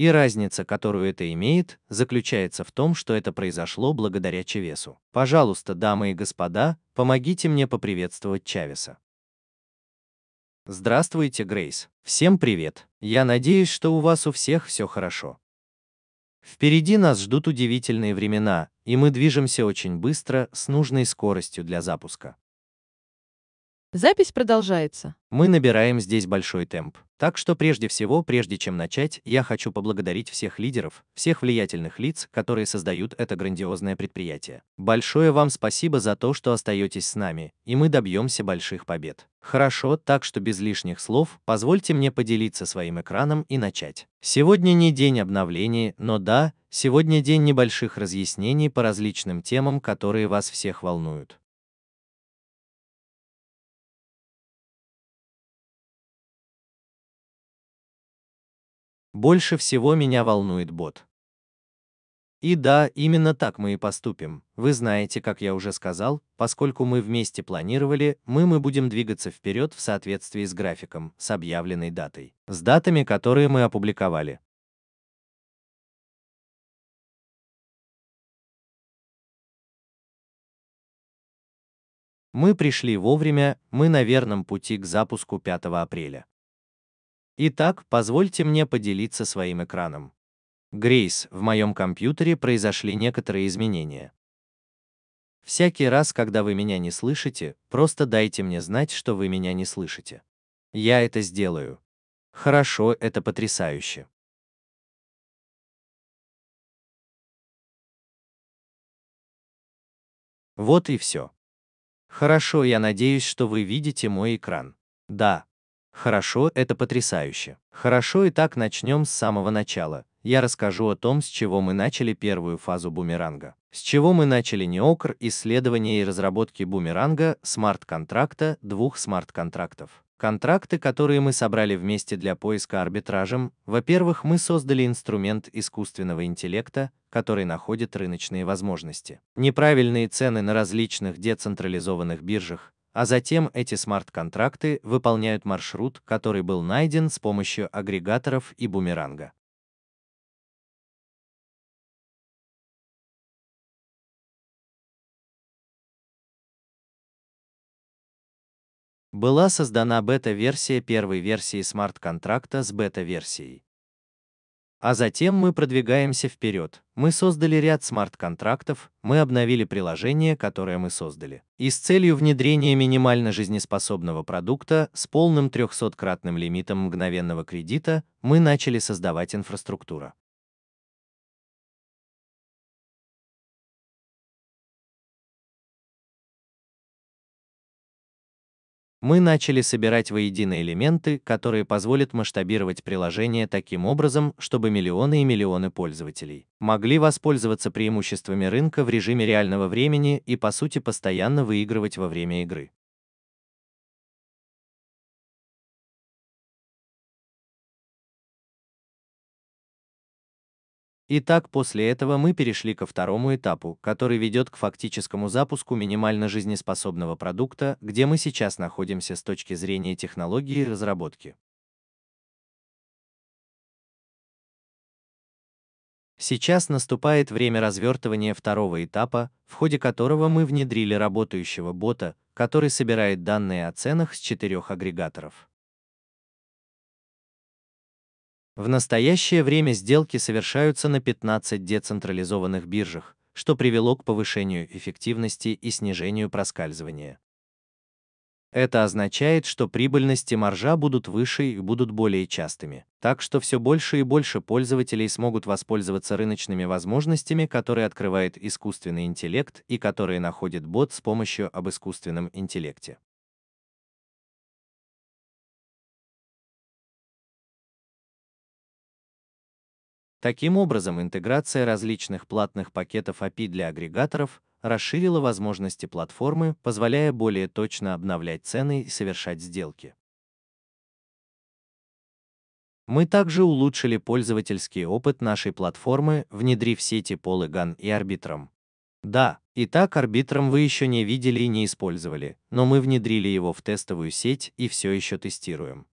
И разница, которую это имеет, заключается в том, что это произошло благодаря Чавесу. Пожалуйста, дамы и господа, помогите мне поприветствовать Чавеса. Здравствуйте, Грейс. Всем привет. Я надеюсь, что у вас у всех все хорошо. Впереди нас ждут удивительные времена, и мы движемся очень быстро, с нужной скоростью для запуска. Запись продолжается. Мы набираем здесь большой темп. Так что прежде всего, прежде чем начать, я хочу поблагодарить всех лидеров, всех влиятельных лиц, которые создают это грандиозное предприятие. Большое вам спасибо за то, что остаетесь с нами, и мы добьемся больших побед. Хорошо, так что без лишних слов, позвольте мне поделиться своим экраном и начать. Сегодня не день обновлений, но да, сегодня день небольших разъяснений по различным темам, которые вас всех волнуют. Больше всего меня волнует бот. И да, именно так мы и поступим. Вы знаете, как я уже сказал, поскольку мы вместе планировали, мы мы будем двигаться вперед в соответствии с графиком, с объявленной датой, с датами, которые мы опубликовали. Мы пришли вовремя, мы на верном пути к запуску 5 апреля. Итак, позвольте мне поделиться своим экраном. Грейс, в моем компьютере произошли некоторые изменения. Всякий раз, когда вы меня не слышите, просто дайте мне знать, что вы меня не слышите. Я это сделаю. Хорошо, это потрясающе. Вот и все. Хорошо, я надеюсь, что вы видите мой экран. Да, Хорошо, это потрясающе. Хорошо, итак, начнем с самого начала. Я расскажу о том, с чего мы начали первую фазу бумеранга. С чего мы начали неокр исследования и разработки бумеранга, смарт-контракта, двух смарт-контрактов. Контракты, которые мы собрали вместе для поиска арбитражем, во-первых, мы создали инструмент искусственного интеллекта, который находит рыночные возможности. Неправильные цены на различных децентрализованных биржах, а затем эти смарт-контракты выполняют маршрут, который был найден с помощью агрегаторов и бумеранга. Была создана бета-версия первой версии смарт-контракта с бета-версией. А затем мы продвигаемся вперед. Мы создали ряд смарт-контрактов, мы обновили приложение, которое мы создали. И с целью внедрения минимально жизнеспособного продукта с полным 300-кратным лимитом мгновенного кредита мы начали создавать инфраструктуру. мы начали собирать воедино элементы, которые позволят масштабировать приложение таким образом, чтобы миллионы и миллионы пользователей могли воспользоваться преимуществами рынка в режиме реального времени и по сути постоянно выигрывать во время игры. Итак, после этого мы перешли ко второму этапу, который ведет к фактическому запуску минимально жизнеспособного продукта, где мы сейчас находимся с точки зрения технологии и разработки. Сейчас наступает время развертывания второго этапа, в ходе которого мы внедрили работающего бота, который собирает данные о ценах с четырех агрегаторов. В настоящее время сделки совершаются на 15 децентрализованных биржах, что привело к повышению эффективности и снижению проскальзывания. Это означает, что прибыльность и маржа будут выше и будут более частыми, так что все больше и больше пользователей смогут воспользоваться рыночными возможностями, которые открывает искусственный интеллект и которые находит бот с помощью об искусственном интеллекте. Таким образом, интеграция различных платных пакетов API для агрегаторов расширила возможности платформы, позволяя более точно обновлять цены и совершать сделки. Мы также улучшили пользовательский опыт нашей платформы, внедрив сети Polygon и Arbitrum. Да, и так Arbitrum вы еще не видели и не использовали, но мы внедрили его в тестовую сеть и все еще тестируем.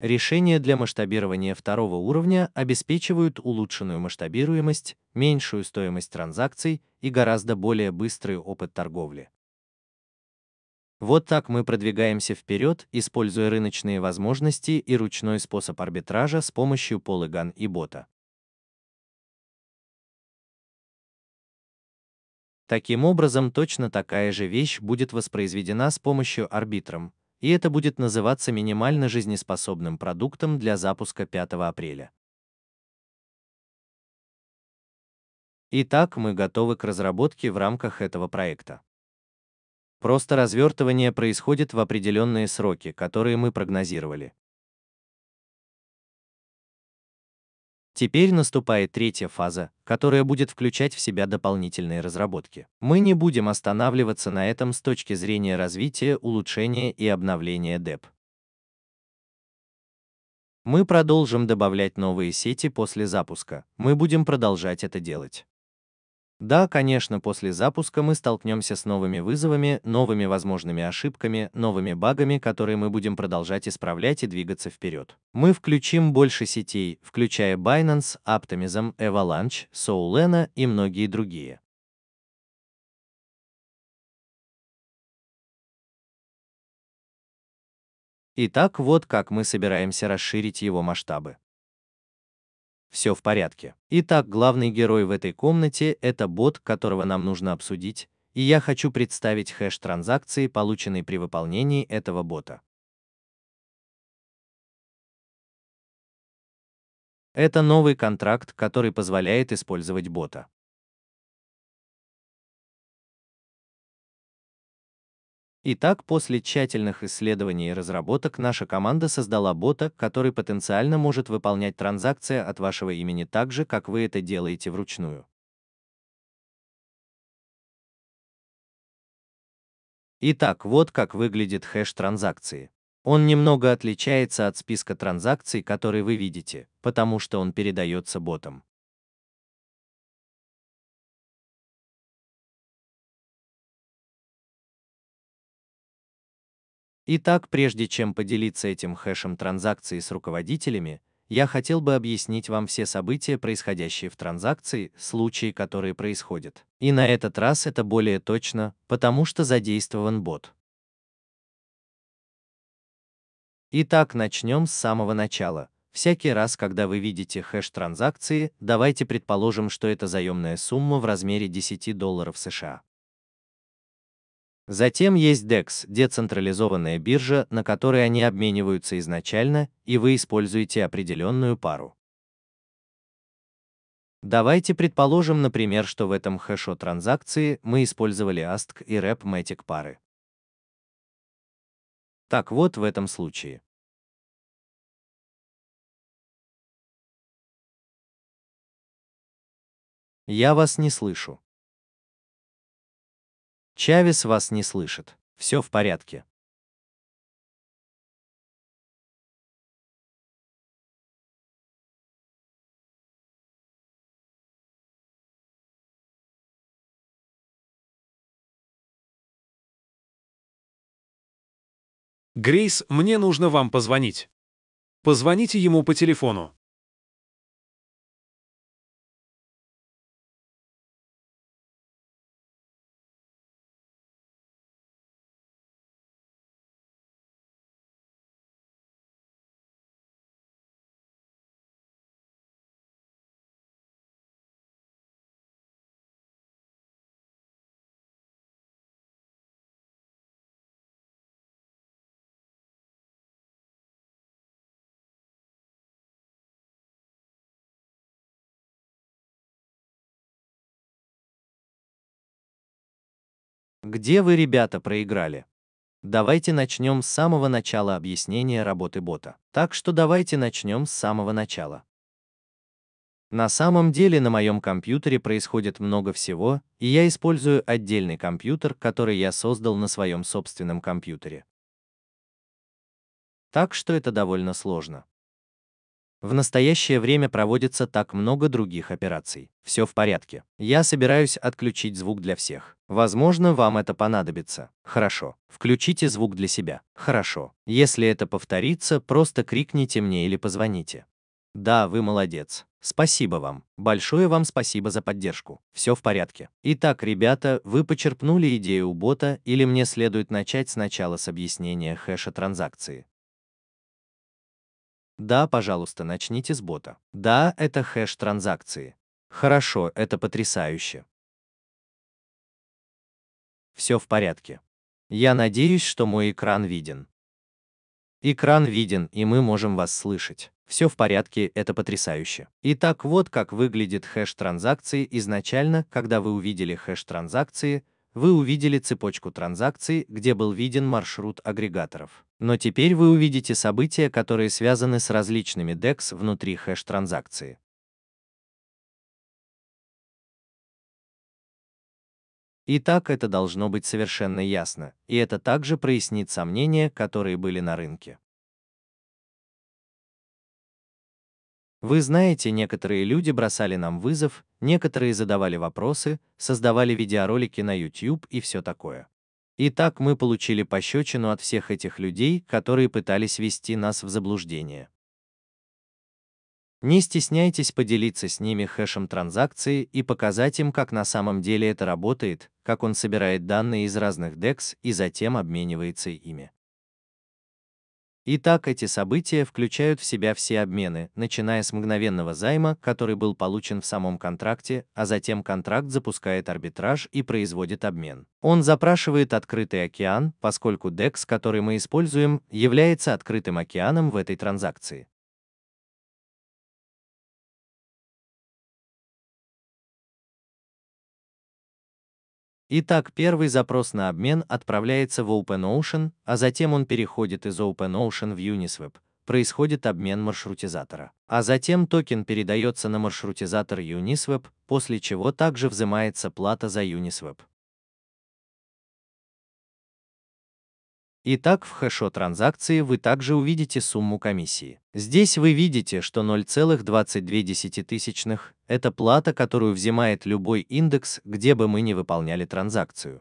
Решения для масштабирования второго уровня обеспечивают улучшенную масштабируемость, меньшую стоимость транзакций и гораздо более быстрый опыт торговли. Вот так мы продвигаемся вперед, используя рыночные возможности и ручной способ арбитража с помощью Polygon и бота. Таким образом, точно такая же вещь будет воспроизведена с помощью арбитром, и это будет называться минимально жизнеспособным продуктом для запуска 5 апреля. Итак, мы готовы к разработке в рамках этого проекта. Просто развертывание происходит в определенные сроки, которые мы прогнозировали. Теперь наступает третья фаза, которая будет включать в себя дополнительные разработки. Мы не будем останавливаться на этом с точки зрения развития, улучшения и обновления DEP. Мы продолжим добавлять новые сети после запуска, мы будем продолжать это делать. Да, конечно, после запуска мы столкнемся с новыми вызовами, новыми возможными ошибками, новыми багами, которые мы будем продолжать исправлять и двигаться вперед. Мы включим больше сетей, включая Binance, Optimism, Avalanche, Solana и многие другие. Итак, вот как мы собираемся расширить его масштабы все в порядке. Итак, главный герой в этой комнате – это бот, которого нам нужно обсудить, и я хочу представить хэш транзакции, полученной при выполнении этого бота. Это новый контракт, который позволяет использовать бота. Итак, после тщательных исследований и разработок наша команда создала бота, который потенциально может выполнять транзакции от вашего имени так же, как вы это делаете вручную. Итак, вот как выглядит хэш транзакции. Он немного отличается от списка транзакций, которые вы видите, потому что он передается ботом. Итак, прежде чем поделиться этим хэшем транзакции с руководителями, я хотел бы объяснить вам все события, происходящие в транзакции, случаи, которые происходят. И на этот раз это более точно, потому что задействован бот. Итак, начнем с самого начала. Всякий раз, когда вы видите хэш транзакции, давайте предположим, что это заемная сумма в размере 10 долларов США. Затем есть DEX, децентрализованная биржа, на которой они обмениваются изначально, и вы используете определенную пару. Давайте предположим, например, что в этом хэшо транзакции мы использовали ASTC и RepMatic пары. Так вот в этом случае. Я вас не слышу. Чавес вас не слышит. Все в порядке. Грейс, мне нужно вам позвонить. Позвоните ему по телефону. Где вы, ребята, проиграли? Давайте начнем с самого начала объяснения работы бота. Так что давайте начнем с самого начала. На самом деле на моем компьютере происходит много всего, и я использую отдельный компьютер, который я создал на своем собственном компьютере. Так что это довольно сложно. В настоящее время проводится так много других операций. Все в порядке. Я собираюсь отключить звук для всех. Возможно, вам это понадобится. Хорошо. Включите звук для себя. Хорошо. Если это повторится, просто крикните мне или позвоните. Да, вы молодец. Спасибо вам. Большое вам спасибо за поддержку. Все в порядке. Итак, ребята, вы почерпнули идею у бота или мне следует начать сначала с объяснения хэша транзакции? Да, пожалуйста, начните с бота. Да, это хэш транзакции. Хорошо, это потрясающе. Все в порядке. Я надеюсь, что мой экран виден. Экран виден, и мы можем вас слышать. Все в порядке, это потрясающе. Итак, вот как выглядит хэш транзакции изначально, когда вы увидели хэш транзакции, вы увидели цепочку транзакций, где был виден маршрут агрегаторов. Но теперь вы увидите события, которые связаны с различными DEX внутри хэш-транзакции. Итак, это должно быть совершенно ясно, и это также прояснит сомнения, которые были на рынке. Вы знаете, некоторые люди бросали нам вызов, некоторые задавали вопросы, создавали видеоролики на YouTube и все такое. Итак, мы получили пощечину от всех этих людей, которые пытались вести нас в заблуждение. Не стесняйтесь поделиться с ними хэшем транзакции и показать им, как на самом деле это работает, как он собирает данные из разных DEX и затем обменивается ими. Итак, эти события включают в себя все обмены, начиная с мгновенного займа, который был получен в самом контракте, а затем контракт запускает арбитраж и производит обмен. Он запрашивает открытый океан, поскольку DEX, который мы используем, является открытым океаном в этой транзакции. Итак, первый запрос на обмен отправляется в OpenOcean, а затем он переходит из OpenOcean в Uniswap. Происходит обмен маршрутизатора. А затем токен передается на маршрутизатор Uniswap, после чего также взимается плата за Uniswap. Итак, в хэшо-транзакции вы также увидите сумму комиссии. Здесь вы видите, что 0,22 – это плата, которую взимает любой индекс, где бы мы ни выполняли транзакцию.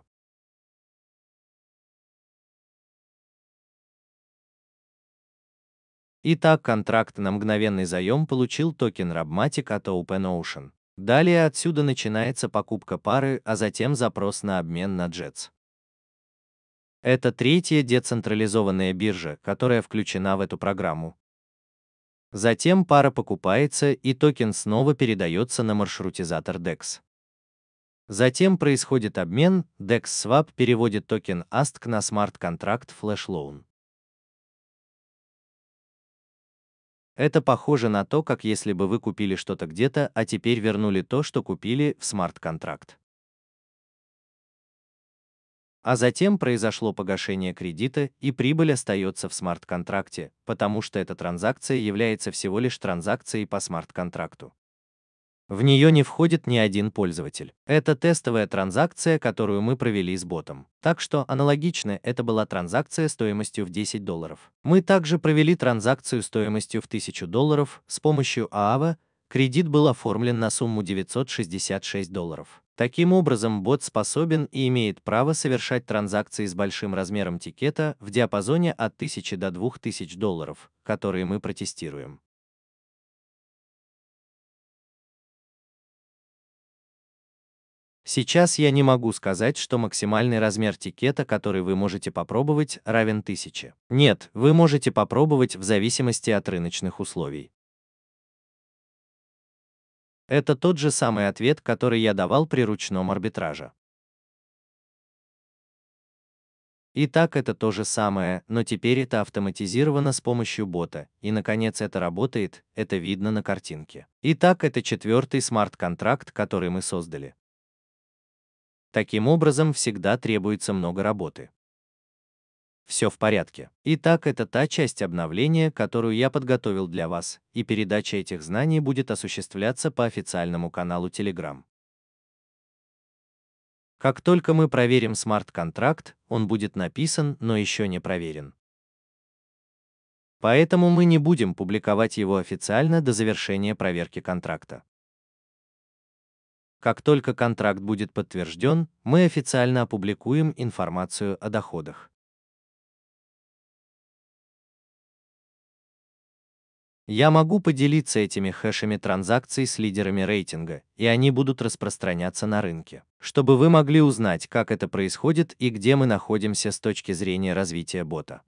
Итак, контракт на мгновенный заем получил токен Rabmatic от OpenOcean. Далее отсюда начинается покупка пары, а затем запрос на обмен на Jets. Это третья децентрализованная биржа, которая включена в эту программу. Затем пара покупается и токен снова передается на маршрутизатор DEX. Затем происходит обмен, DEX-Swap переводит токен ASTK на смарт-контракт Flash Loan. Это похоже на то, как если бы вы купили что-то где-то, а теперь вернули то, что купили в смарт-контракт. А затем произошло погашение кредита и прибыль остается в смарт-контракте, потому что эта транзакция является всего лишь транзакцией по смарт-контракту. В нее не входит ни один пользователь. Это тестовая транзакция, которую мы провели с ботом. Так что аналогично это была транзакция стоимостью в 10 долларов. Мы также провели транзакцию стоимостью в 1000 долларов с помощью ААВа, кредит был оформлен на сумму 966 долларов. Таким образом, бот способен и имеет право совершать транзакции с большим размером тикета в диапазоне от 1000 до 2000 долларов, которые мы протестируем. Сейчас я не могу сказать, что максимальный размер тикета, который вы можете попробовать, равен 1000. Нет, вы можете попробовать в зависимости от рыночных условий. Это тот же самый ответ, который я давал при ручном арбитраже. Итак, это то же самое, но теперь это автоматизировано с помощью бота, и наконец это работает, это видно на картинке. Итак, это четвертый смарт-контракт, который мы создали. Таким образом, всегда требуется много работы все в порядке. Итак, это та часть обновления, которую я подготовил для вас, и передача этих знаний будет осуществляться по официальному каналу Telegram. Как только мы проверим смарт-контракт, он будет написан, но еще не проверен. Поэтому мы не будем публиковать его официально до завершения проверки контракта. Как только контракт будет подтвержден, мы официально опубликуем информацию о доходах. Я могу поделиться этими хэшами транзакций с лидерами рейтинга, и они будут распространяться на рынке. Чтобы вы могли узнать, как это происходит и где мы находимся с точки зрения развития бота.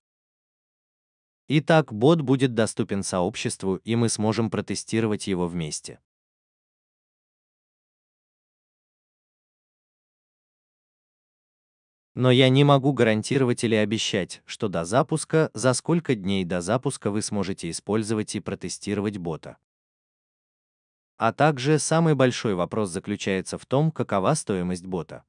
Итак, бот будет доступен сообществу, и мы сможем протестировать его вместе. но я не могу гарантировать или обещать, что до запуска, за сколько дней до запуска вы сможете использовать и протестировать бота. А также самый большой вопрос заключается в том, какова стоимость бота.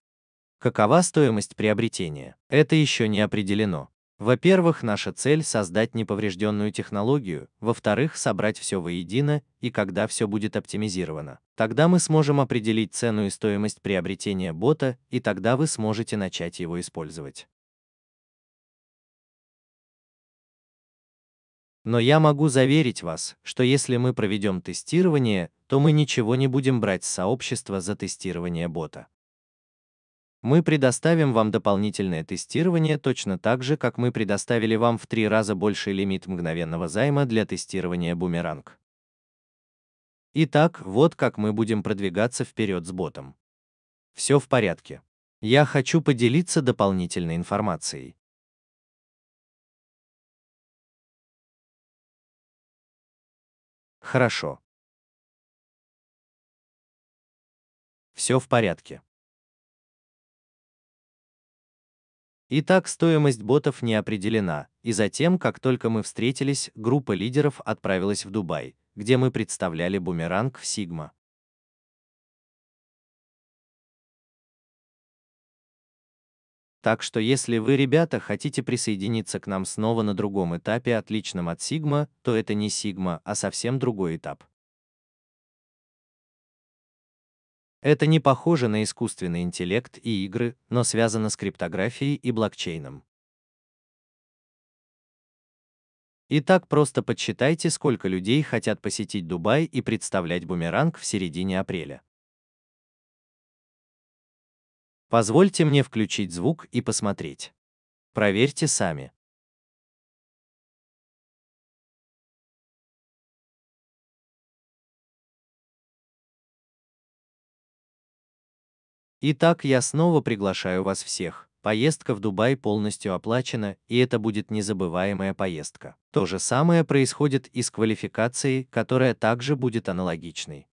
Какова стоимость приобретения? Это еще не определено. Во-первых, наша цель – создать неповрежденную технологию, во-вторых, собрать все воедино, и когда все будет оптимизировано, тогда мы сможем определить цену и стоимость приобретения бота, и тогда вы сможете начать его использовать. Но я могу заверить вас, что если мы проведем тестирование, то мы ничего не будем брать с сообщества за тестирование бота. Мы предоставим вам дополнительное тестирование точно так же, как мы предоставили вам в три раза больший лимит мгновенного займа для тестирования бумеранг. Итак, вот как мы будем продвигаться вперед с ботом. Все в порядке. Я хочу поделиться дополнительной информацией. Хорошо. Все в порядке. Итак, стоимость ботов не определена, и затем, как только мы встретились, группа лидеров отправилась в Дубай, где мы представляли бумеранг в Сигма. Так что если вы, ребята, хотите присоединиться к нам снова на другом этапе, отличном от Сигма, то это не Сигма, а совсем другой этап. Это не похоже на искусственный интеллект и игры, но связано с криптографией и блокчейном. Итак, просто подсчитайте, сколько людей хотят посетить Дубай и представлять бумеранг в середине апреля. Позвольте мне включить звук и посмотреть. Проверьте сами. Итак, я снова приглашаю вас всех. Поездка в Дубай полностью оплачена, и это будет незабываемая поездка. То же самое происходит и с квалификацией, которая также будет аналогичной.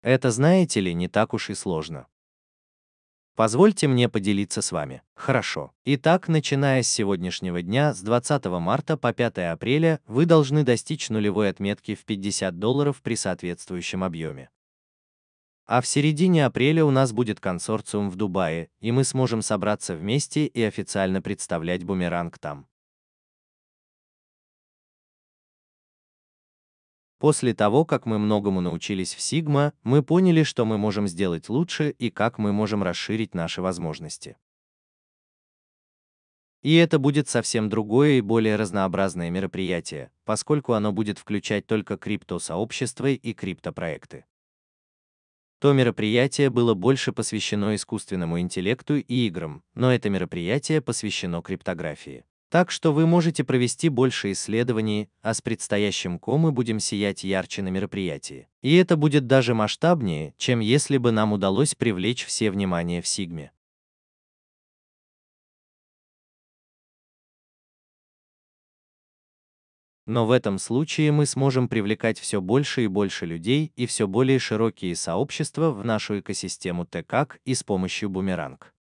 Это, знаете ли, не так уж и сложно. Позвольте мне поделиться с вами. Хорошо. Итак, начиная с сегодняшнего дня, с 20 марта по 5 апреля, вы должны достичь нулевой отметки в 50 долларов при соответствующем объеме. А в середине апреля у нас будет консорциум в Дубае, и мы сможем собраться вместе и официально представлять бумеранг там. После того, как мы многому научились в Sigma, мы поняли, что мы можем сделать лучше и как мы можем расширить наши возможности. И это будет совсем другое и более разнообразное мероприятие, поскольку оно будет включать только криптосообщества и криптопроекты то мероприятие было больше посвящено искусственному интеллекту и играм, но это мероприятие посвящено криптографии. Так что вы можете провести больше исследований, а с предстоящим ко мы будем сиять ярче на мероприятии. И это будет даже масштабнее, чем если бы нам удалось привлечь все внимание в Сигме. Но в этом случае мы сможем привлекать все больше и больше людей и все более широкие сообщества в нашу экосистему ТКК и с помощью бумеранг.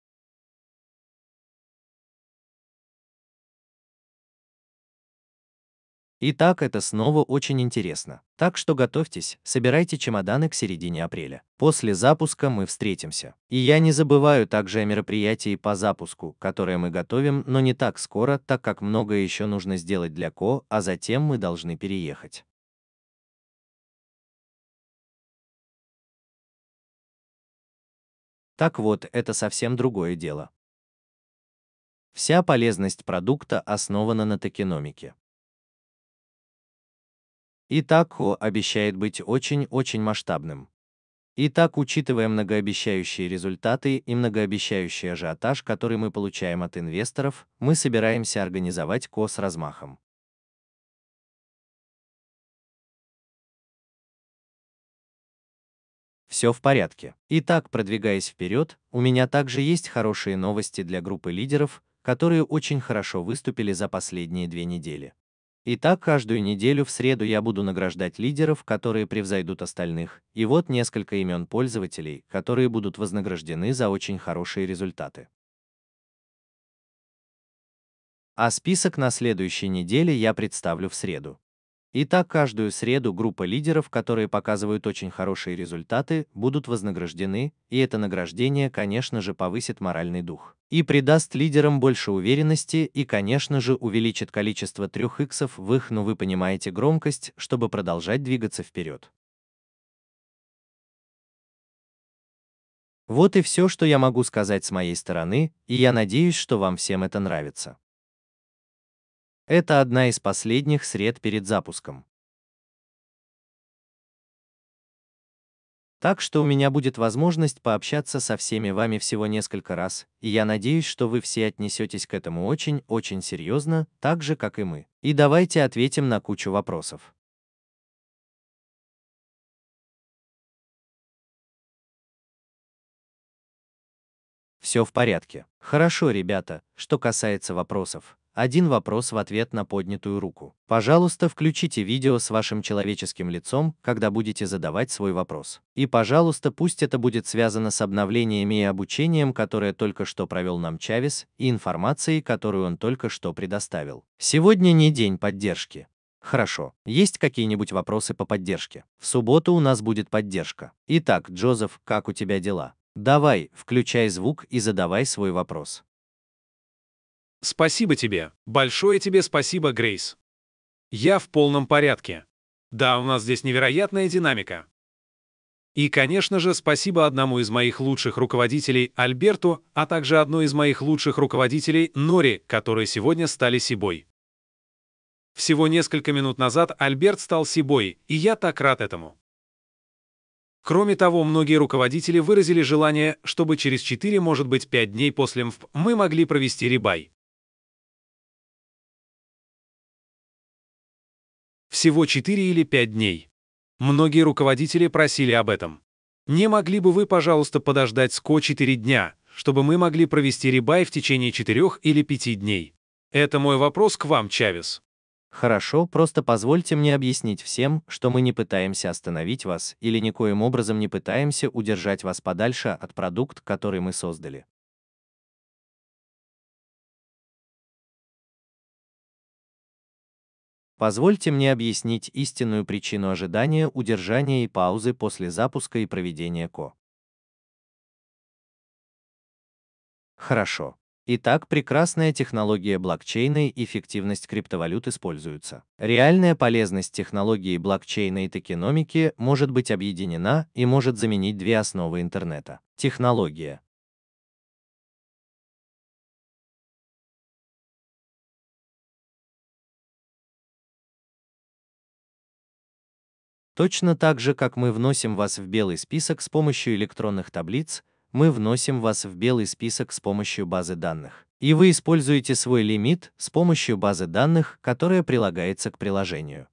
Итак, это снова очень интересно. Так что готовьтесь, собирайте чемоданы к середине апреля. После запуска мы встретимся. И я не забываю также о мероприятии по запуску, которое мы готовим, но не так скоро, так как многое еще нужно сделать для КО, а затем мы должны переехать. Так вот, это совсем другое дело. Вся полезность продукта основана на токеномике. И Такхо обещает быть очень-очень масштабным. Итак, учитывая многообещающие результаты и многообещающий ажиотаж, который мы получаем от инвесторов, мы собираемся организовать КО с размахом. Все в порядке. Итак, продвигаясь вперед, у меня также есть хорошие новости для группы лидеров, которые очень хорошо выступили за последние две недели. И так каждую неделю в среду я буду награждать лидеров, которые превзойдут остальных, и вот несколько имен пользователей, которые будут вознаграждены за очень хорошие результаты. А список на следующей неделе я представлю в среду. И так каждую среду группа лидеров, которые показывают очень хорошие результаты, будут вознаграждены, и это награждение, конечно же, повысит моральный дух. И придаст лидерам больше уверенности и, конечно же, увеличит количество трех иксов в их, ну вы понимаете, громкость, чтобы продолжать двигаться вперед. Вот и все, что я могу сказать с моей стороны, и я надеюсь, что вам всем это нравится. Это одна из последних сред перед запуском. Так что у меня будет возможность пообщаться со всеми вами всего несколько раз, и я надеюсь, что вы все отнесетесь к этому очень-очень серьезно, так же, как и мы. И давайте ответим на кучу вопросов. Все в порядке. Хорошо, ребята, что касается вопросов, один вопрос в ответ на поднятую руку. Пожалуйста, включите видео с вашим человеческим лицом, когда будете задавать свой вопрос. И, пожалуйста, пусть это будет связано с обновлениями и обучением, которое только что провел нам Чавес, и информацией, которую он только что предоставил. Сегодня не день поддержки. Хорошо. Есть какие-нибудь вопросы по поддержке? В субботу у нас будет поддержка. Итак, Джозеф, как у тебя дела? Давай, включай звук и задавай свой вопрос. Спасибо тебе. Большое тебе спасибо, Грейс. Я в полном порядке. Да, у нас здесь невероятная динамика. И, конечно же, спасибо одному из моих лучших руководителей Альберту, а также одной из моих лучших руководителей Нори, которые сегодня стали Сибой. Всего несколько минут назад Альберт стал Сибой, и я так рад этому. Кроме того, многие руководители выразили желание, чтобы через 4, может быть, 5 дней после МФП мы могли провести ребай. всего 4 или 5 дней. Многие руководители просили об этом. Не могли бы вы, пожалуйста, подождать СКО 4 дня, чтобы мы могли провести ребай в течение 4 или 5 дней? Это мой вопрос к вам, Чавес. Хорошо, просто позвольте мне объяснить всем, что мы не пытаемся остановить вас или никоим образом не пытаемся удержать вас подальше от продукт, который мы создали. Позвольте мне объяснить истинную причину ожидания, удержания и паузы после запуска и проведения ко. Хорошо. Итак, прекрасная технология блокчейна и эффективность криптовалют используются. Реальная полезность технологии блокчейна и токеномики может быть объединена и может заменить две основы интернета. Технология Точно так же, как мы вносим вас в белый список с помощью электронных таблиц, мы вносим вас в белый список с помощью базы данных. И вы используете свой лимит с помощью базы данных, которая прилагается к приложению.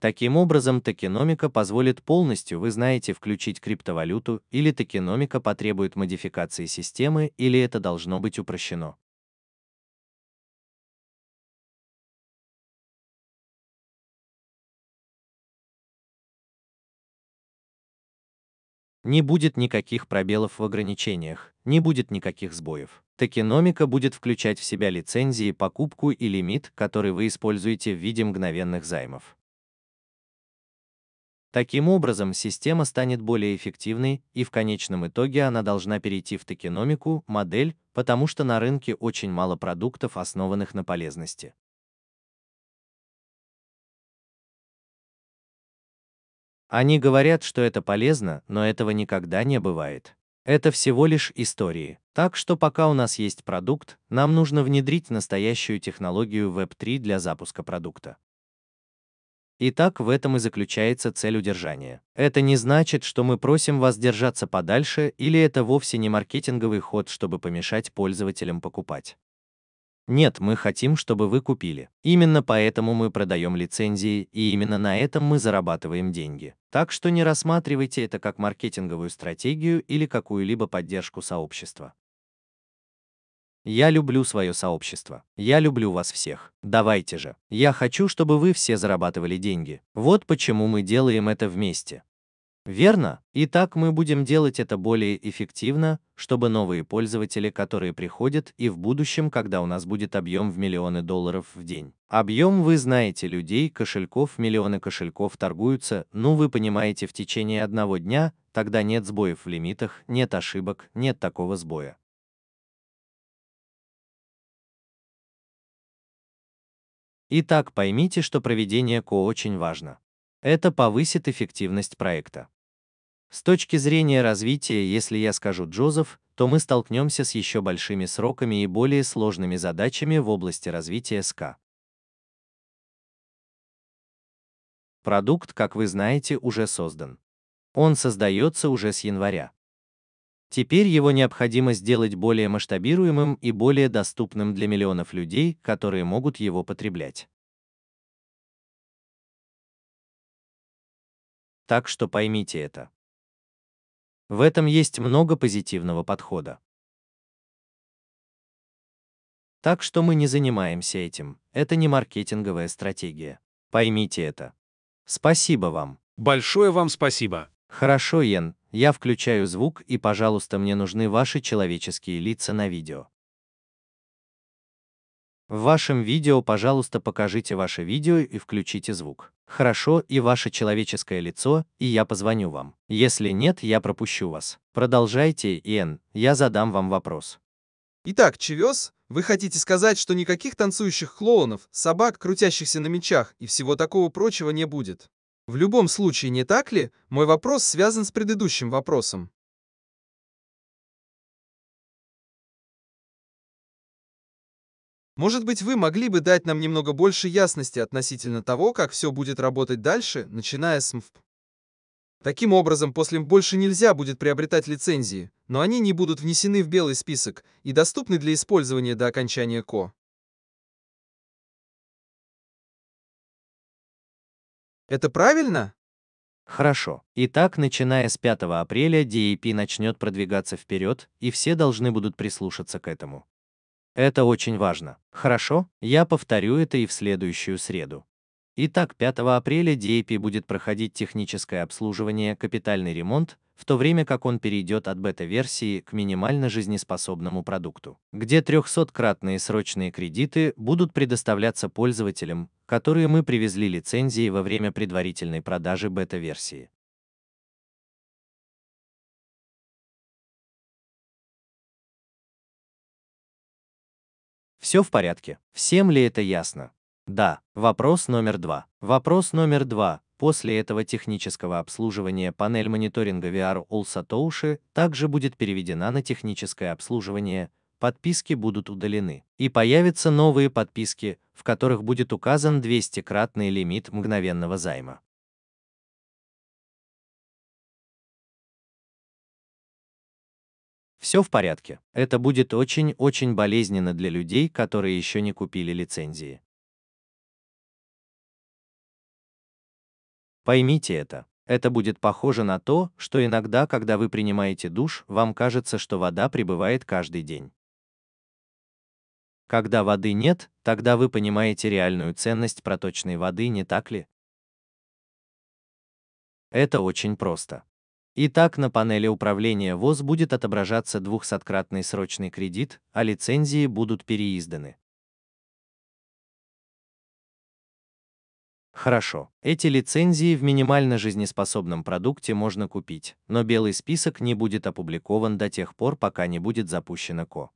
Таким образом, токеномика позволит полностью, вы знаете, включить криптовалюту, или токеномика потребует модификации системы, или это должно быть упрощено. не будет никаких пробелов в ограничениях, не будет никаких сбоев. Токеномика будет включать в себя лицензии, покупку и лимит, который вы используете в виде мгновенных займов. Таким образом, система станет более эффективной, и в конечном итоге она должна перейти в токеномику, модель, потому что на рынке очень мало продуктов, основанных на полезности. Они говорят, что это полезно, но этого никогда не бывает. Это всего лишь истории. Так что пока у нас есть продукт, нам нужно внедрить настоящую технологию Web3 для запуска продукта. Итак, в этом и заключается цель удержания. Это не значит, что мы просим вас держаться подальше или это вовсе не маркетинговый ход, чтобы помешать пользователям покупать. Нет, мы хотим, чтобы вы купили. Именно поэтому мы продаем лицензии, и именно на этом мы зарабатываем деньги. Так что не рассматривайте это как маркетинговую стратегию или какую-либо поддержку сообщества. Я люблю свое сообщество. Я люблю вас всех. Давайте же. Я хочу, чтобы вы все зарабатывали деньги. Вот почему мы делаем это вместе. Верно? Итак, мы будем делать это более эффективно, чтобы новые пользователи, которые приходят и в будущем, когда у нас будет объем в миллионы долларов в день. Объем вы знаете людей, кошельков, миллионы кошельков торгуются, ну вы понимаете, в течение одного дня, тогда нет сбоев в лимитах, нет ошибок, нет такого сбоя. Итак, поймите, что проведение ко очень важно. Это повысит эффективность проекта. С точки зрения развития, если я скажу Джозеф, то мы столкнемся с еще большими сроками и более сложными задачами в области развития СК. Продукт, как вы знаете, уже создан. Он создается уже с января. Теперь его необходимо сделать более масштабируемым и более доступным для миллионов людей, которые могут его потреблять. Так что поймите это. В этом есть много позитивного подхода. Так что мы не занимаемся этим, это не маркетинговая стратегия. Поймите это. Спасибо вам. Большое вам спасибо. Хорошо, Йен, я включаю звук и, пожалуйста, мне нужны ваши человеческие лица на видео. В вашем видео, пожалуйста, покажите ваше видео и включите звук. Хорошо, и ваше человеческое лицо, и я позвоню вам. Если нет, я пропущу вас. Продолжайте, Иэн, я задам вам вопрос. Итак, Чевес, вы хотите сказать, что никаких танцующих клоунов, собак, крутящихся на мечах и всего такого прочего не будет? В любом случае, не так ли? Мой вопрос связан с предыдущим вопросом. Может быть, вы могли бы дать нам немного больше ясности относительно того, как все будет работать дальше, начиная с МФП. Таким образом, после МФП больше нельзя будет приобретать лицензии, но они не будут внесены в белый список и доступны для использования до окончания КО. Это правильно? Хорошо. Итак, начиная с 5 апреля DAP начнет продвигаться вперед, и все должны будут прислушаться к этому. Это очень важно. Хорошо, я повторю это и в следующую среду. Итак, 5 апреля DAP будет проходить техническое обслуживание, капитальный ремонт, в то время как он перейдет от бета-версии к минимально жизнеспособному продукту, где 300-кратные срочные кредиты будут предоставляться пользователям, которые мы привезли лицензии во время предварительной продажи бета-версии. Все в порядке. Всем ли это ясно? Да. Вопрос номер два. Вопрос номер два. После этого технического обслуживания панель мониторинга VR All Satoshi также будет переведена на техническое обслуживание, подписки будут удалены, и появятся новые подписки, в которых будет указан 200-кратный лимит мгновенного займа. Все в порядке. Это будет очень-очень болезненно для людей, которые еще не купили лицензии. Поймите это. Это будет похоже на то, что иногда, когда вы принимаете душ, вам кажется, что вода прибывает каждый день. Когда воды нет, тогда вы понимаете реальную ценность проточной воды, не так ли? Это очень просто. Итак, на панели управления ВОЗ будет отображаться двухсоткратный срочный кредит, а лицензии будут переизданы. Хорошо, эти лицензии в минимально жизнеспособном продукте можно купить, но белый список не будет опубликован до тех пор, пока не будет запущено КО.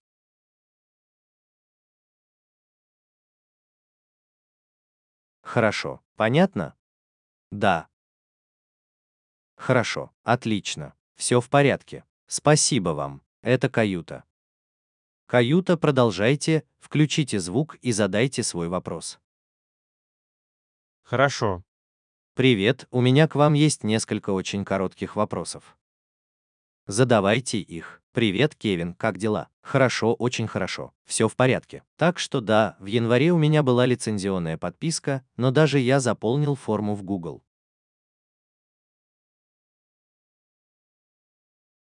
Хорошо, понятно? Да, Хорошо, отлично, все в порядке. Спасибо вам, это каюта. Каюта, продолжайте, включите звук и задайте свой вопрос. Хорошо. Привет, у меня к вам есть несколько очень коротких вопросов. Задавайте их. Привет, Кевин, как дела? Хорошо, очень хорошо, все в порядке. Так что да, в январе у меня была лицензионная подписка, но даже я заполнил форму в Google.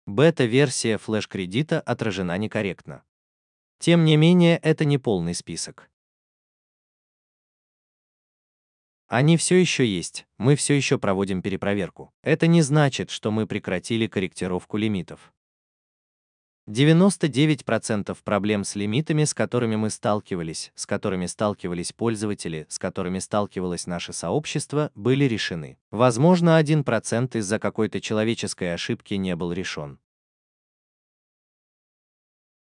бета-версия флеш-кредита отражена некорректно. Тем не менее, это не полный список. Они все еще есть, мы все еще проводим перепроверку. Это не значит, что мы прекратили корректировку лимитов. 99% проблем с лимитами, с которыми мы сталкивались, с которыми сталкивались пользователи, с которыми сталкивалось наше сообщество, были решены. Возможно, 1% из-за какой-то человеческой ошибки не был решен.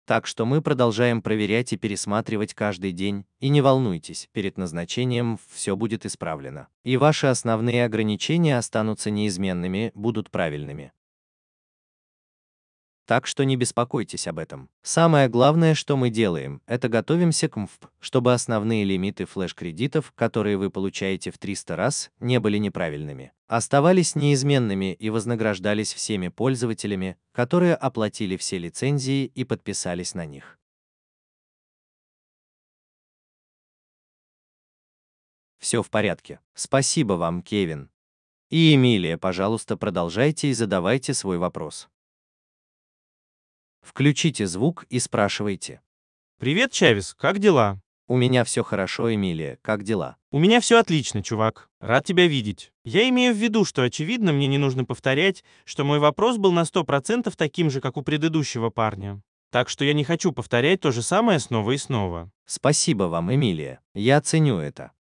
Так что мы продолжаем проверять и пересматривать каждый день, и не волнуйтесь, перед назначением все будет исправлено. И ваши основные ограничения останутся неизменными, будут правильными так что не беспокойтесь об этом. Самое главное, что мы делаем, это готовимся к МФП, чтобы основные лимиты флеш-кредитов, которые вы получаете в 300 раз, не были неправильными, оставались неизменными и вознаграждались всеми пользователями, которые оплатили все лицензии и подписались на них. Все в порядке. Спасибо вам, Кевин. И Эмилия, пожалуйста, продолжайте и задавайте свой вопрос. Включите звук и спрашивайте. «Привет, Чавес, как дела?» «У меня все хорошо, Эмилия, как дела?» «У меня все отлично, чувак. Рад тебя видеть. Я имею в виду, что, очевидно, мне не нужно повторять, что мой вопрос был на 100% таким же, как у предыдущего парня. Так что я не хочу повторять то же самое снова и снова». «Спасибо вам, Эмилия. Я ценю это».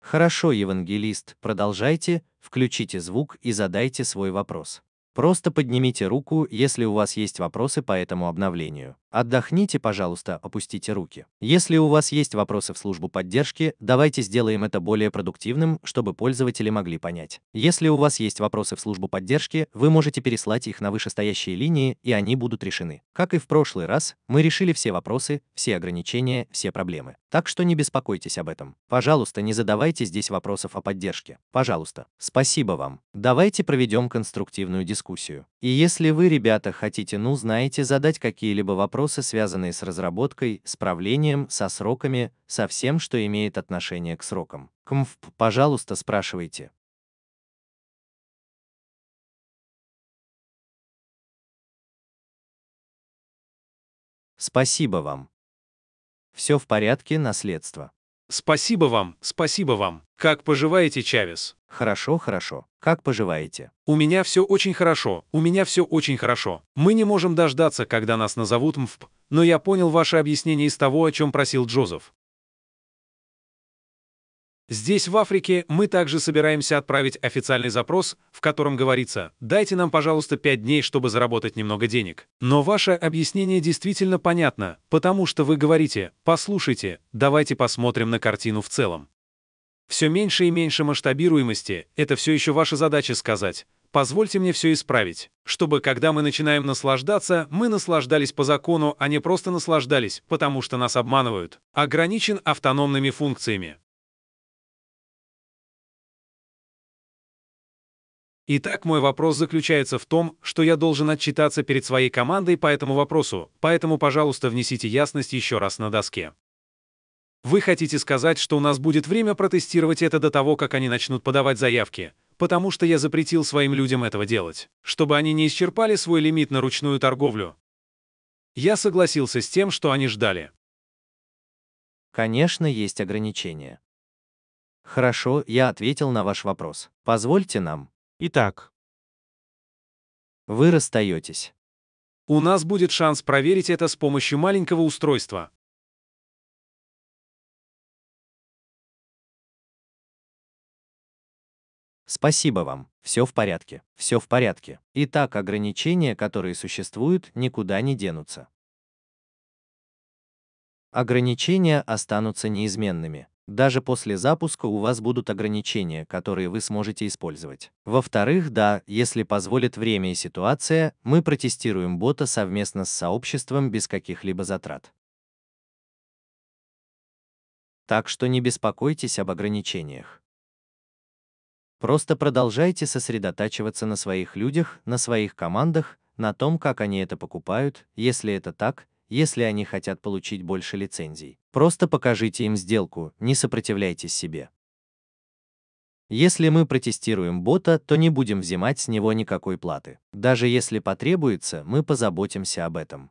«Хорошо, евангелист, продолжайте, включите звук и задайте свой вопрос». Просто поднимите руку, если у вас есть вопросы по этому обновлению. Отдохните, пожалуйста, опустите руки. Если у вас есть вопросы в службу поддержки, давайте сделаем это более продуктивным, чтобы пользователи могли понять. Если у вас есть вопросы в службу поддержки, вы можете переслать их на вышестоящие линии, и они будут решены. Как и в прошлый раз, мы решили все вопросы, все ограничения, все проблемы. Так что не беспокойтесь об этом. Пожалуйста, не задавайте здесь вопросов о поддержке. Пожалуйста. Спасибо вам. Давайте проведем конструктивную дискуссию. И если вы, ребята, хотите, ну знаете, задать какие-либо вопросы, связанные с разработкой, с правлением, со сроками, со всем, что имеет отношение к срокам. КМФ, пожалуйста, спрашивайте. Спасибо вам. Все в порядке, наследство. Спасибо вам, спасибо вам. Как поживаете, Чавес? Хорошо, хорошо. Как поживаете? У меня все очень хорошо, у меня все очень хорошо. Мы не можем дождаться, когда нас назовут МФП, но я понял ваше объяснение из того, о чем просил Джозеф. Здесь, в Африке, мы также собираемся отправить официальный запрос, в котором говорится «Дайте нам, пожалуйста, 5 дней, чтобы заработать немного денег». Но ваше объяснение действительно понятно, потому что вы говорите «Послушайте, давайте посмотрим на картину в целом». Все меньше и меньше масштабируемости — это все еще ваша задача сказать «Позвольте мне все исправить», чтобы, когда мы начинаем наслаждаться, мы наслаждались по закону, а не просто наслаждались, потому что нас обманывают. Ограничен автономными функциями. Итак, мой вопрос заключается в том, что я должен отчитаться перед своей командой по этому вопросу, поэтому, пожалуйста, внесите ясность еще раз на доске. Вы хотите сказать, что у нас будет время протестировать это до того, как они начнут подавать заявки, потому что я запретил своим людям этого делать, чтобы они не исчерпали свой лимит на ручную торговлю. Я согласился с тем, что они ждали. Конечно, есть ограничения. Хорошо, я ответил на ваш вопрос. Позвольте нам, Итак, вы расстаетесь. У нас будет шанс проверить это с помощью маленького устройства. Спасибо вам, все в порядке, все в порядке. Итак, ограничения, которые существуют, никуда не денутся. Ограничения останутся неизменными. Даже после запуска у вас будут ограничения, которые вы сможете использовать. Во-вторых, да, если позволит время и ситуация, мы протестируем бота совместно с сообществом без каких-либо затрат. Так что не беспокойтесь об ограничениях. Просто продолжайте сосредотачиваться на своих людях, на своих командах, на том, как они это покупают, если это так, если они хотят получить больше лицензий. Просто покажите им сделку, не сопротивляйтесь себе. Если мы протестируем бота, то не будем взимать с него никакой платы. Даже если потребуется, мы позаботимся об этом.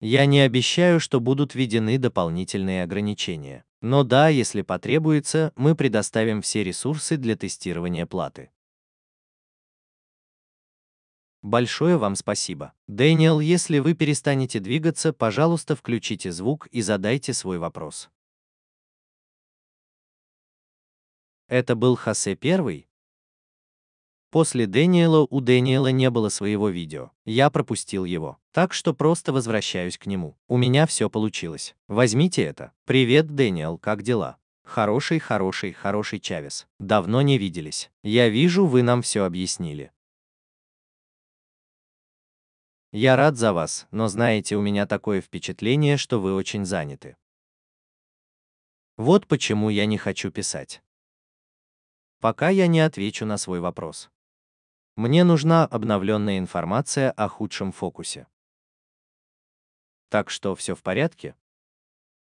Я не обещаю, что будут введены дополнительные ограничения. Но да, если потребуется, мы предоставим все ресурсы для тестирования платы. Большое вам спасибо. Дэниел, если вы перестанете двигаться, пожалуйста, включите звук и задайте свой вопрос. Это был Хосе первый? После Дэниела у Дэниела не было своего видео. Я пропустил его. Так что просто возвращаюсь к нему. У меня все получилось. Возьмите это. Привет, Дэниел, как дела? Хороший, хороший, хороший Чавес. Давно не виделись. Я вижу, вы нам все объяснили. Я рад за вас, но знаете, у меня такое впечатление, что вы очень заняты. Вот почему я не хочу писать. Пока я не отвечу на свой вопрос. Мне нужна обновленная информация о худшем фокусе. Так что все в порядке?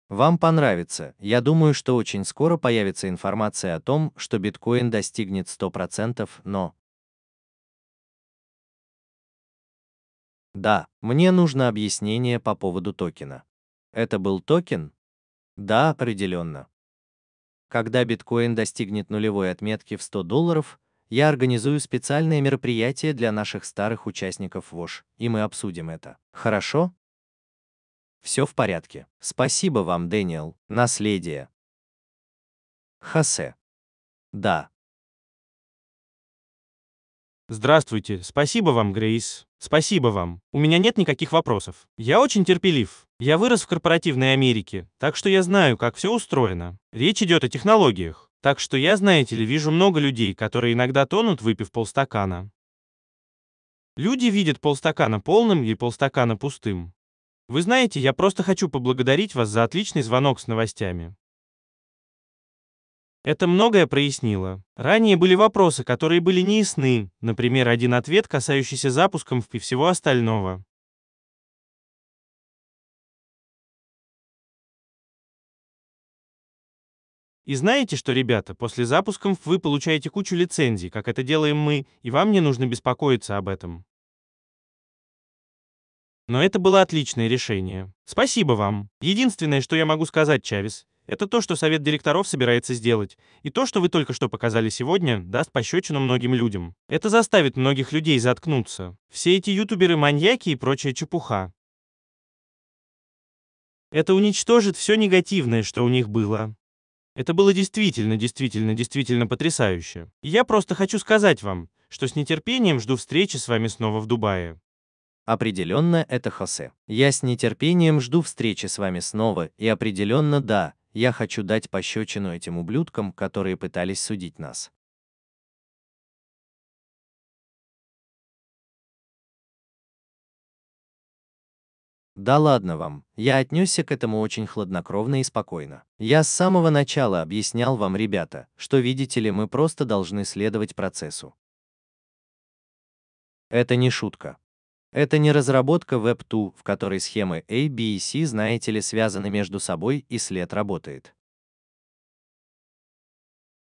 Вам понравится, я думаю, что очень скоро появится информация о том, что биткоин достигнет 100%, но... Да, мне нужно объяснение по поводу токена. Это был токен? Да, определенно. Когда биткоин достигнет нулевой отметки в 100 долларов, я организую специальное мероприятие для наших старых участников ВОЖ, и мы обсудим это. Хорошо? Все в порядке. Спасибо вам, Дэниел. Наследие. Хасе. Да, Здравствуйте, спасибо вам, Грейс. Спасибо вам. У меня нет никаких вопросов. Я очень терпелив. Я вырос в корпоративной Америке, так что я знаю, как все устроено. Речь идет о технологиях. Так что я, знаете ли, вижу много людей, которые иногда тонут, выпив полстакана. Люди видят полстакана полным и полстакана пустым. Вы знаете, я просто хочу поблагодарить вас за отличный звонок с новостями. Это многое прояснило. Ранее были вопросы, которые были неясны, например, один ответ, касающийся запуском и всего остального. И знаете что, ребята, после запусков вы получаете кучу лицензий, как это делаем мы, и вам не нужно беспокоиться об этом. Но это было отличное решение. Спасибо вам. Единственное, что я могу сказать, Чавес, это то, что совет директоров собирается сделать, и то, что вы только что показали сегодня, даст пощечину многим людям. Это заставит многих людей заткнуться. Все эти ютуберы маньяки и прочая чепуха. Это уничтожит все негативное, что у них было. Это было действительно, действительно, действительно потрясающе. И я просто хочу сказать вам, что с нетерпением жду встречи с вами снова в Дубае. Определенно это Хосе. Я с нетерпением жду встречи с вами снова, и определенно да, я хочу дать пощечину этим ублюдкам, которые пытались судить нас. Да ладно вам, я отнесся к этому очень хладнокровно и спокойно. Я с самого начала объяснял вам, ребята, что видите ли, мы просто должны следовать процессу. Это не шутка. Это не разработка Web2, в которой схемы A, B и C, знаете ли, связаны между собой и след работает.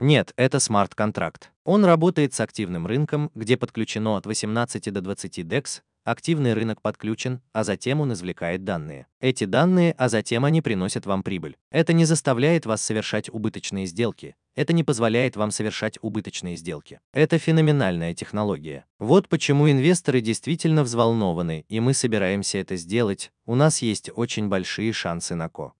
Нет, это смарт-контракт. Он работает с активным рынком, где подключено от 18 до 20 DEX, активный рынок подключен, а затем он извлекает данные. Эти данные, а затем они приносят вам прибыль. Это не заставляет вас совершать убыточные сделки. Это не позволяет вам совершать убыточные сделки. Это феноменальная технология. Вот почему инвесторы действительно взволнованы, и мы собираемся это сделать. У нас есть очень большие шансы на ко.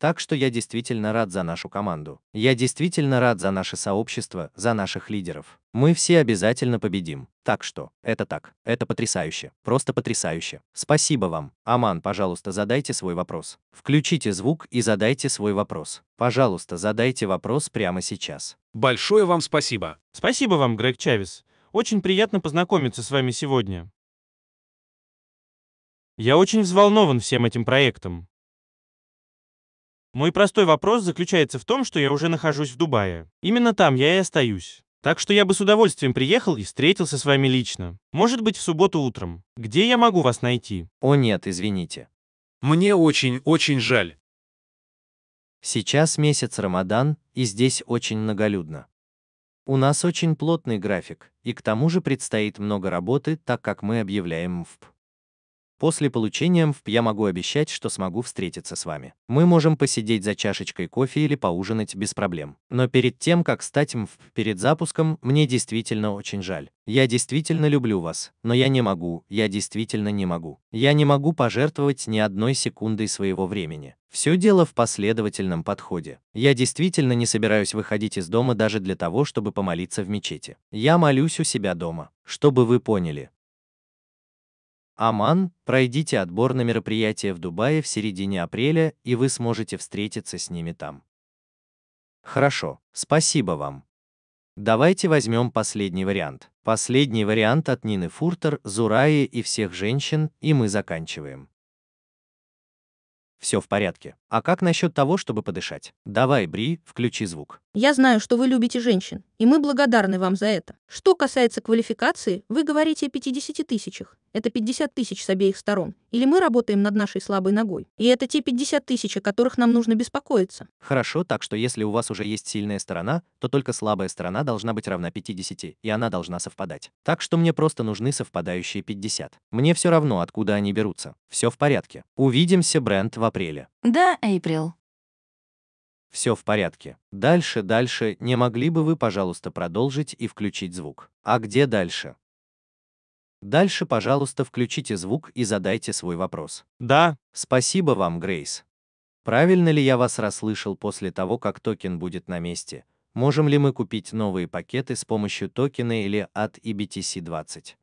Так что я действительно рад за нашу команду. Я действительно рад за наше сообщество, за наших лидеров. Мы все обязательно победим. Так что, это так. Это потрясающе. Просто потрясающе. Спасибо вам. Аман, пожалуйста, задайте свой вопрос. Включите звук и задайте свой вопрос. Пожалуйста, задайте вопрос прямо сейчас. Большое вам спасибо. Спасибо вам, Грег Чавес. Очень приятно познакомиться с вами сегодня. Я очень взволнован всем этим проектом. Мой простой вопрос заключается в том, что я уже нахожусь в Дубае. Именно там я и остаюсь. Так что я бы с удовольствием приехал и встретился с вами лично. Может быть, в субботу утром. Где я могу вас найти? О нет, извините. Мне очень-очень жаль. Сейчас месяц Рамадан, и здесь очень многолюдно. У нас очень плотный график, и к тому же предстоит много работы, так как мы объявляем МФП. После получения МФП я могу обещать, что смогу встретиться с вами. Мы можем посидеть за чашечкой кофе или поужинать без проблем. Но перед тем, как стать МФП перед запуском, мне действительно очень жаль. Я действительно люблю вас, но я не могу, я действительно не могу. Я не могу пожертвовать ни одной секундой своего времени. Все дело в последовательном подходе. Я действительно не собираюсь выходить из дома даже для того, чтобы помолиться в мечети. Я молюсь у себя дома. Чтобы вы поняли, Аман, пройдите отбор на мероприятие в Дубае в середине апреля, и вы сможете встретиться с ними там. Хорошо, спасибо вам. Давайте возьмем последний вариант. Последний вариант от Нины Фуртер, Зураи и всех женщин, и мы заканчиваем. Все в порядке. А как насчет того, чтобы подышать? Давай, Бри, включи звук. Я знаю, что вы любите женщин, и мы благодарны вам за это. Что касается квалификации, вы говорите о 50 тысячах. Это 50 тысяч с обеих сторон. Или мы работаем над нашей слабой ногой. И это те 50 тысяч, о которых нам нужно беспокоиться. Хорошо, так что если у вас уже есть сильная сторона, то только слабая сторона должна быть равна 50, и она должна совпадать. Так что мне просто нужны совпадающие 50. Мне все равно, откуда они берутся. Все в порядке. Увидимся, бренд, в апреле. Да, Эйприл. Все в порядке. Дальше, дальше. Не могли бы вы, пожалуйста, продолжить и включить звук? А где дальше? Дальше, пожалуйста, включите звук и задайте свой вопрос. Да. Спасибо вам, Грейс. Правильно ли я вас расслышал после того, как токен будет на месте? Можем ли мы купить новые пакеты с помощью токена или от EBTC20?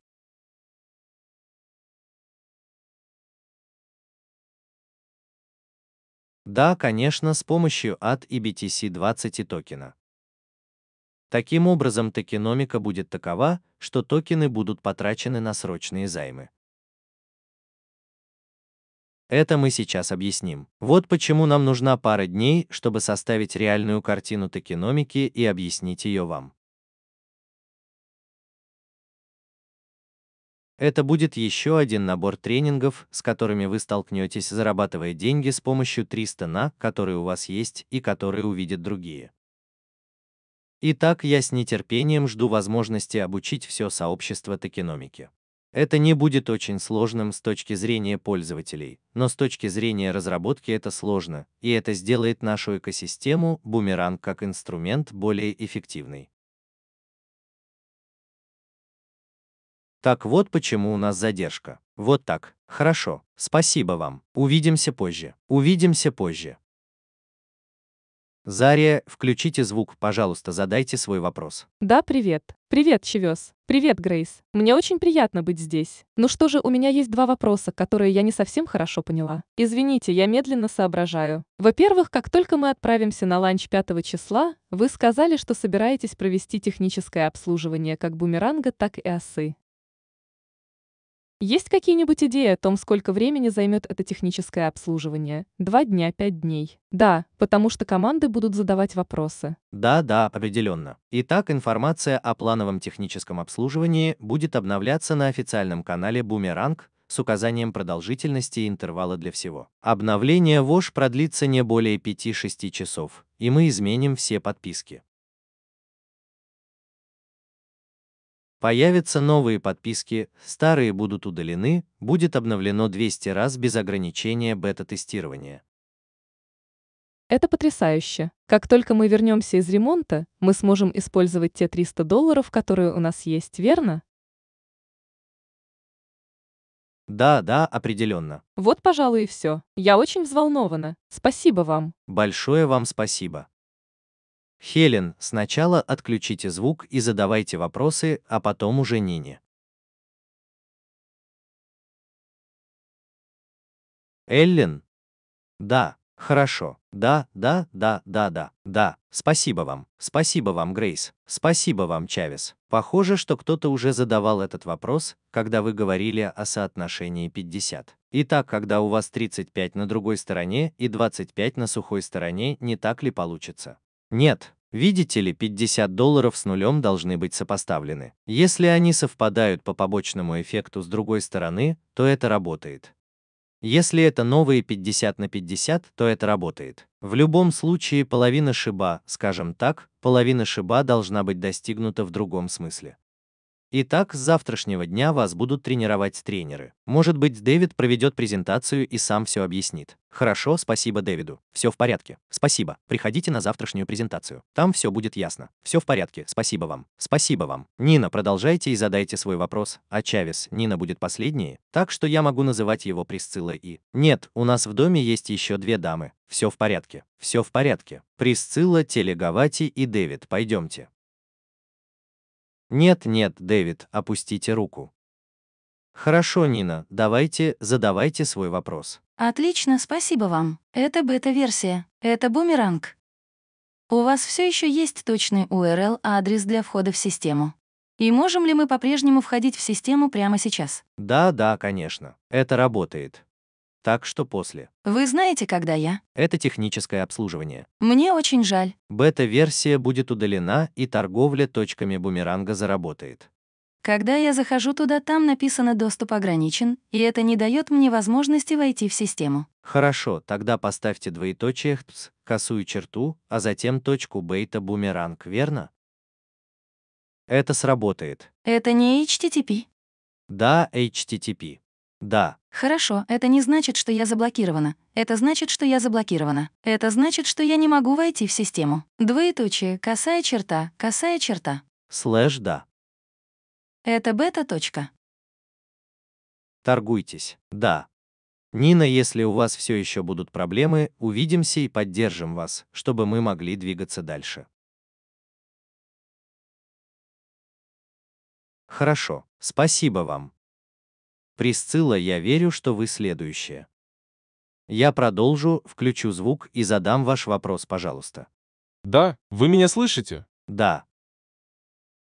Да, конечно, с помощью AT и BTC20 токена. Таким образом, токеномика будет такова, что токены будут потрачены на срочные займы. Это мы сейчас объясним. Вот почему нам нужна пара дней, чтобы составить реальную картину токеномики и объяснить ее вам. Это будет еще один набор тренингов, с которыми вы столкнетесь, зарабатывая деньги с помощью 300 на, которые у вас есть и которые увидят другие. Итак, я с нетерпением жду возможности обучить все сообщество токеномики. Это не будет очень сложным с точки зрения пользователей, но с точки зрения разработки это сложно, и это сделает нашу экосистему, бумеранг как инструмент, более эффективной. Так вот почему у нас задержка. Вот так. Хорошо. Спасибо вам. Увидимся позже. Увидимся позже. Зария, включите звук, пожалуйста, задайте свой вопрос. Да, привет. Привет, Чевес. Привет, Грейс. Мне очень приятно быть здесь. Ну что же, у меня есть два вопроса, которые я не совсем хорошо поняла. Извините, я медленно соображаю. Во-первых, как только мы отправимся на ланч 5 числа, вы сказали, что собираетесь провести техническое обслуживание как бумеранга, так и осы. Есть какие-нибудь идеи о том, сколько времени займет это техническое обслуживание? Два дня, пять дней. Да, потому что команды будут задавать вопросы. Да, да, определенно. Итак, информация о плановом техническом обслуживании будет обновляться на официальном канале Бумеранг с указанием продолжительности и интервала для всего. Обновление ВОЖ продлится не более 5-6 часов, и мы изменим все подписки. Появятся новые подписки, старые будут удалены, будет обновлено 200 раз без ограничения бета-тестирования. Это потрясающе. Как только мы вернемся из ремонта, мы сможем использовать те 300 долларов, которые у нас есть, верно? Да, да, определенно. Вот, пожалуй, и все. Я очень взволнована. Спасибо вам. Большое вам спасибо. Хелен, сначала отключите звук и задавайте вопросы, а потом уже Нине. Эллен? Да, хорошо. Да, да, да, да, да, да. Спасибо вам. Спасибо вам, Грейс. Спасибо вам, Чавес. Похоже, что кто-то уже задавал этот вопрос, когда вы говорили о соотношении 50. Итак, когда у вас 35 на другой стороне и 25 на сухой стороне, не так ли получится? Нет, видите ли, 50 долларов с нулем должны быть сопоставлены. Если они совпадают по побочному эффекту с другой стороны, то это работает. Если это новые 50 на 50, то это работает. В любом случае половина шиба, скажем так, половина шиба должна быть достигнута в другом смысле. Итак, с завтрашнего дня вас будут тренировать тренеры. Может быть, Дэвид проведет презентацию и сам все объяснит. Хорошо, спасибо Дэвиду. Все в порядке. Спасибо. Приходите на завтрашнюю презентацию. Там все будет ясно. Все в порядке. Спасибо вам. Спасибо вам. Нина, продолжайте и задайте свой вопрос. А Чавес, Нина будет последней? Так что я могу называть его Присцилла и... Нет, у нас в доме есть еще две дамы. Все в порядке. Все в порядке. Присцилла, Телеговати и Дэвид, пойдемте. Нет-нет, Дэвид, опустите руку. Хорошо, Нина, давайте, задавайте свой вопрос. Отлично, спасибо вам. Это бета-версия. Это бумеранг. У вас все еще есть точный URL-адрес для входа в систему. И можем ли мы по-прежнему входить в систему прямо сейчас? Да, да, конечно. Это работает. Так что после. Вы знаете, когда я? Это техническое обслуживание. Мне очень жаль. Бета-версия будет удалена, и торговля точками бумеранга заработает. Когда я захожу туда, там написано «доступ ограничен», и это не дает мне возможности войти в систему. Хорошо, тогда поставьте двоеточие «хпс», косую черту, а затем точку бета-бумеранг, верно? Это сработает. Это не HTTP? Да, HTTP. Да, Хорошо, это не значит, что я заблокирована. Это значит, что я заблокирована. Это значит, что я не могу войти в систему. Двоеточие, косая черта, косая черта. Слэш да. Это бета-точка. Торгуйтесь, да. Нина, если у вас все еще будут проблемы, увидимся и поддержим вас, чтобы мы могли двигаться дальше. Хорошо, спасибо вам. Присцилла, я верю, что вы следующая. Я продолжу, включу звук и задам ваш вопрос, пожалуйста. Да, вы меня слышите? Да.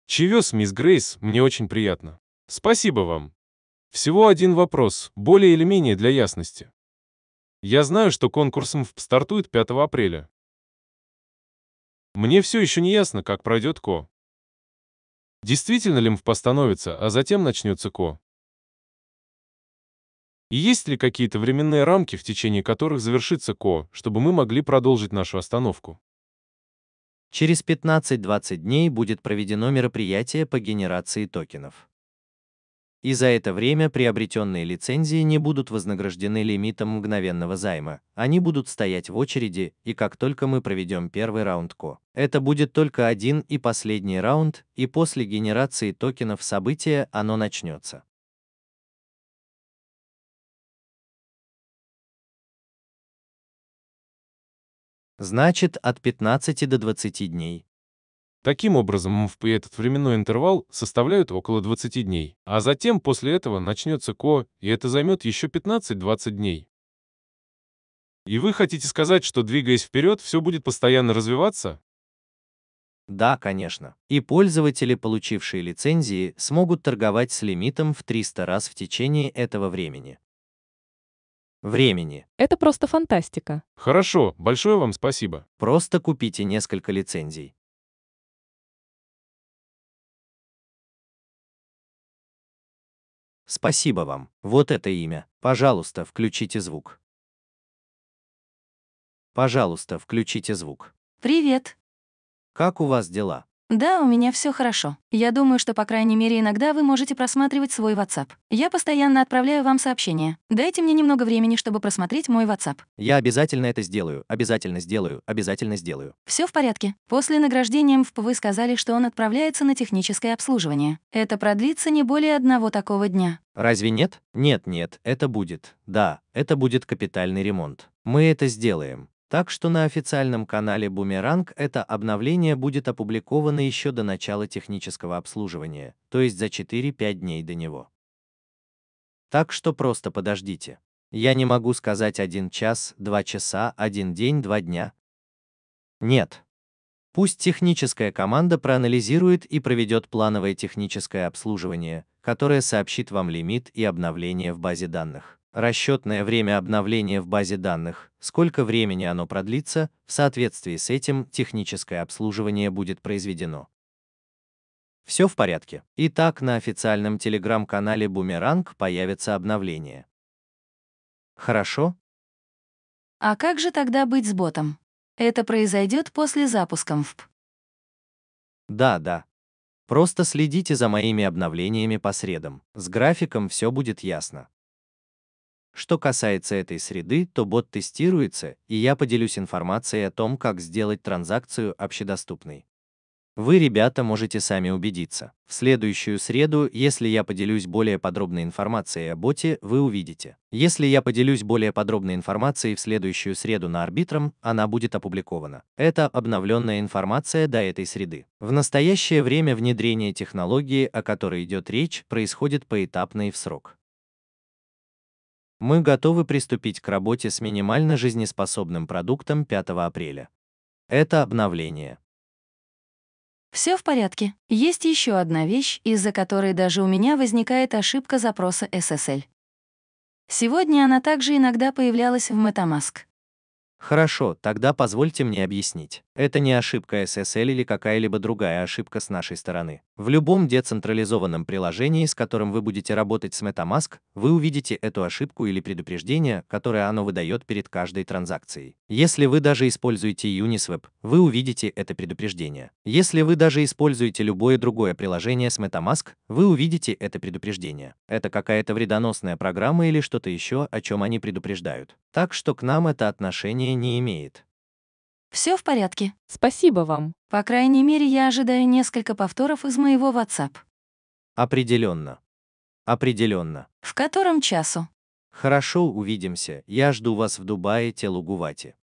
Чевес, мисс Грейс, мне очень приятно. Спасибо вам. Всего один вопрос, более или менее для ясности. Я знаю, что конкурс МФП стартует 5 апреля. Мне все еще не ясно, как пройдет КО. Действительно ли МФП остановится, а затем начнется КО? И есть ли какие-то временные рамки, в течение которых завершится КО, чтобы мы могли продолжить нашу остановку? Через 15-20 дней будет проведено мероприятие по генерации токенов. И за это время приобретенные лицензии не будут вознаграждены лимитом мгновенного займа, они будут стоять в очереди, и как только мы проведем первый раунд КО, это будет только один и последний раунд, и после генерации токенов события оно начнется. Значит, от 15 до 20 дней. Таким образом, МФП этот временной интервал составляют около 20 дней, а затем после этого начнется КО, и это займет еще 15-20 дней. И вы хотите сказать, что двигаясь вперед, все будет постоянно развиваться? Да, конечно. И пользователи, получившие лицензии, смогут торговать с лимитом в 300 раз в течение этого времени времени. Это просто фантастика. Хорошо, большое вам спасибо. Просто купите несколько лицензий. Спасибо вам. Вот это имя. Пожалуйста, включите звук. Пожалуйста, включите звук. Привет. Как у вас дела? Да, у меня все хорошо. Я думаю, что, по крайней мере, иногда вы можете просматривать свой WhatsApp. Я постоянно отправляю вам сообщения. Дайте мне немного времени, чтобы просмотреть мой WhatsApp. Я обязательно это сделаю, обязательно сделаю, обязательно сделаю. Все в порядке. После награждения МФП вы сказали, что он отправляется на техническое обслуживание. Это продлится не более одного такого дня. Разве нет? Нет, нет, это будет. Да, это будет капитальный ремонт. Мы это сделаем. Так что на официальном канале Бумеранг это обновление будет опубликовано еще до начала технического обслуживания, то есть за 4-5 дней до него. Так что просто подождите. Я не могу сказать один час, два часа, один день, два дня. Нет. Пусть техническая команда проанализирует и проведет плановое техническое обслуживание, которое сообщит вам лимит и обновление в базе данных расчетное время обновления в базе данных, сколько времени оно продлится, в соответствии с этим техническое обслуживание будет произведено. Все в порядке. Итак, на официальном телеграм-канале Бумеранг появится обновление. Хорошо? А как же тогда быть с ботом? Это произойдет после запуска МФП. Да, да. Просто следите за моими обновлениями по средам. С графиком все будет ясно. Что касается этой среды, то бот тестируется, и я поделюсь информацией о том, как сделать транзакцию общедоступной. Вы, ребята, можете сами убедиться. В следующую среду, если я поделюсь более подробной информацией о боте, вы увидите. Если я поделюсь более подробной информацией в следующую среду на арбитром, она будет опубликована. Это обновленная информация до этой среды. В настоящее время внедрение технологии, о которой идет речь, происходит поэтапно и в срок. Мы готовы приступить к работе с минимально жизнеспособным продуктом 5 апреля. Это обновление. Все в порядке. Есть еще одна вещь, из-за которой даже у меня возникает ошибка запроса SSL. Сегодня она также иногда появлялась в Metamask. Хорошо, тогда позвольте мне объяснить. Это не ошибка SSL или какая-либо другая ошибка с нашей стороны. В любом децентрализованном приложении, с которым вы будете работать с MetaMask, вы увидите эту ошибку или предупреждение, которое оно выдает перед каждой транзакцией. Если вы даже используете Uniswap, вы увидите это предупреждение. Если вы даже используете любое другое приложение с MetaMask, вы увидите это предупреждение. Это какая-то вредоносная программа или что-то еще, о чем они предупреждают. Так что к нам это отношение не имеет. Все в порядке. Спасибо вам. По крайней мере, я ожидаю несколько повторов из моего WhatsApp. Определенно. Определенно. В котором часу? Хорошо, увидимся. Я жду вас в Дубае, Телугувате.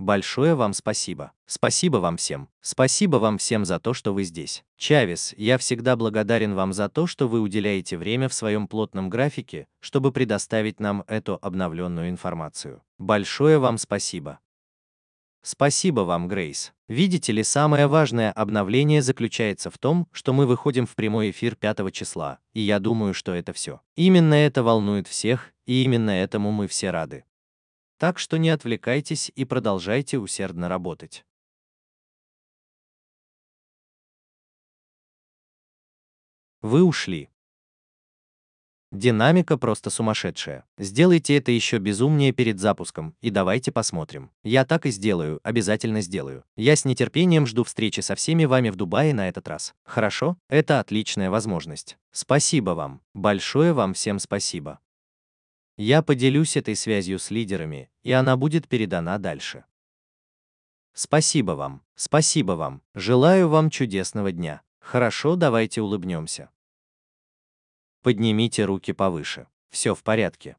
Большое вам спасибо. Спасибо вам всем. Спасибо вам всем за то, что вы здесь. Чавес, я всегда благодарен вам за то, что вы уделяете время в своем плотном графике, чтобы предоставить нам эту обновленную информацию. Большое вам спасибо. Спасибо вам, Грейс. Видите ли, самое важное обновление заключается в том, что мы выходим в прямой эфир 5 числа, и я думаю, что это все. Именно это волнует всех, и именно этому мы все рады. Так что не отвлекайтесь и продолжайте усердно работать. Вы ушли. Динамика просто сумасшедшая. Сделайте это еще безумнее перед запуском, и давайте посмотрим. Я так и сделаю, обязательно сделаю. Я с нетерпением жду встречи со всеми вами в Дубае на этот раз. Хорошо? Это отличная возможность. Спасибо вам. Большое вам всем спасибо. Я поделюсь этой связью с лидерами, и она будет передана дальше. Спасибо вам, спасибо вам, желаю вам чудесного дня. Хорошо, давайте улыбнемся. Поднимите руки повыше, все в порядке.